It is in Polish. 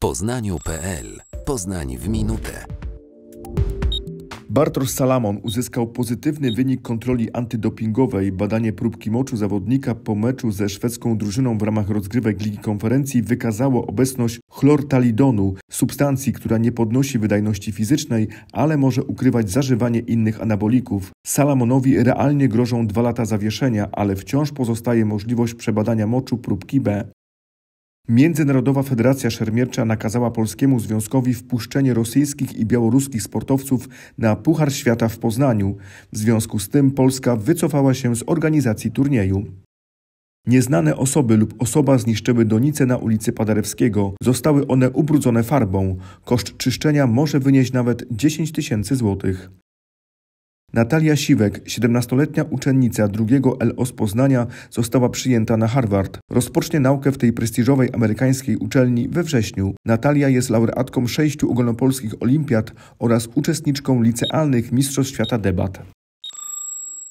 poznaniu.pl. Poznań w minutę. Bartosz Salamon uzyskał pozytywny wynik kontroli antydopingowej. Badanie próbki moczu zawodnika po meczu ze szwedzką drużyną w ramach rozgrywek Ligi Konferencji wykazało obecność chlortalidonu, substancji, która nie podnosi wydajności fizycznej, ale może ukrywać zażywanie innych anabolików. Salamonowi realnie grożą dwa lata zawieszenia, ale wciąż pozostaje możliwość przebadania moczu próbki B. Międzynarodowa Federacja Szermiercza nakazała Polskiemu Związkowi wpuszczenie rosyjskich i białoruskich sportowców na Puchar Świata w Poznaniu. W związku z tym Polska wycofała się z organizacji turnieju. Nieznane osoby lub osoba zniszczyły donice na ulicy Paderewskiego. Zostały one ubrudzone farbą. Koszt czyszczenia może wynieść nawet 10 tysięcy złotych. Natalia Siwek, 17-letnia uczennica drugiego LO z Poznania, została przyjęta na Harvard. Rozpocznie naukę w tej prestiżowej amerykańskiej uczelni we wrześniu. Natalia jest laureatką sześciu ogólnopolskich olimpiad oraz uczestniczką licealnych Mistrzostw Świata Debat.